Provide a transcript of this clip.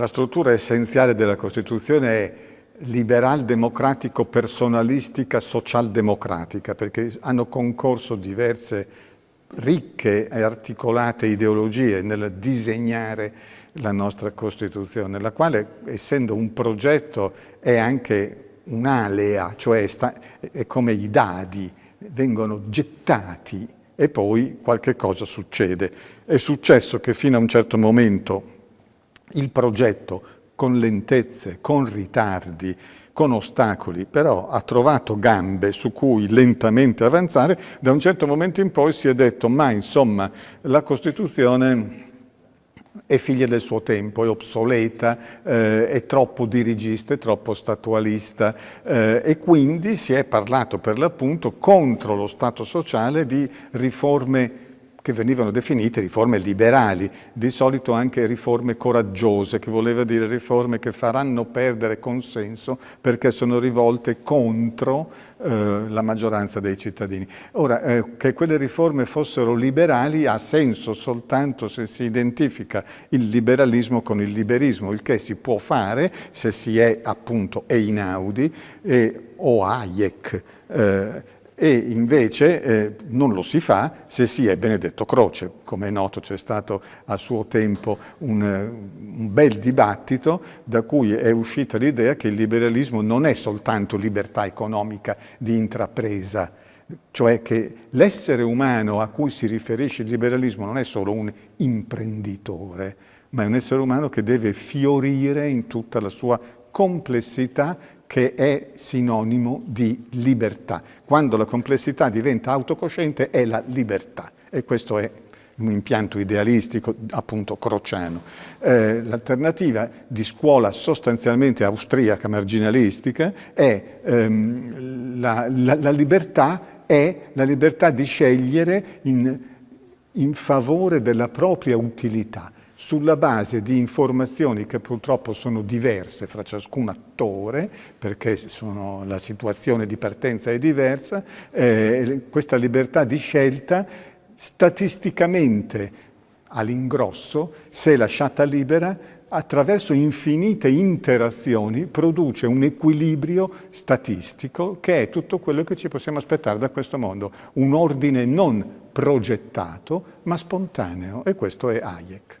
La struttura essenziale della Costituzione è liberal democratico personalistica socialdemocratica perché hanno concorso diverse ricche e articolate ideologie nel disegnare la nostra Costituzione, la quale essendo un progetto è anche un'alea, cioè sta, è come i dadi, vengono gettati e poi qualche cosa succede. È successo che fino a un certo momento il progetto con lentezze, con ritardi, con ostacoli, però ha trovato gambe su cui lentamente avanzare, da un certo momento in poi si è detto ma insomma la Costituzione è figlia del suo tempo, è obsoleta, eh, è troppo dirigista, è troppo statualista eh, e quindi si è parlato per l'appunto contro lo Stato sociale di riforme che venivano definite riforme liberali, di solito anche riforme coraggiose, che voleva dire riforme che faranno perdere consenso perché sono rivolte contro eh, la maggioranza dei cittadini. Ora, eh, che quelle riforme fossero liberali ha senso soltanto se si identifica il liberalismo con il liberismo, il che si può fare se si è appunto Einaudi e, o Hayek. Eh, e invece eh, non lo si fa se si è Benedetto Croce. Come è noto c'è stato a suo tempo un, un bel dibattito da cui è uscita l'idea che il liberalismo non è soltanto libertà economica di intrapresa, cioè che l'essere umano a cui si riferisce il liberalismo non è solo un imprenditore, ma è un essere umano che deve fiorire in tutta la sua complessità che è sinonimo di libertà. Quando la complessità diventa autocosciente è la libertà e questo è un impianto idealistico, appunto crociano. Eh, l'alternativa di scuola sostanzialmente austriaca, marginalistica, è ehm, la, la, la, libertà è la libertà di scegliere in, in favore della propria utilità sulla base di informazioni che purtroppo sono diverse fra ciascun attore, perché sono, la situazione di partenza è diversa, eh, questa libertà di scelta statisticamente all'ingrosso, se lasciata libera, attraverso infinite interazioni produce un equilibrio statistico che è tutto quello che ci possiamo aspettare da questo mondo, un ordine non progettato ma spontaneo e questo è Hayek.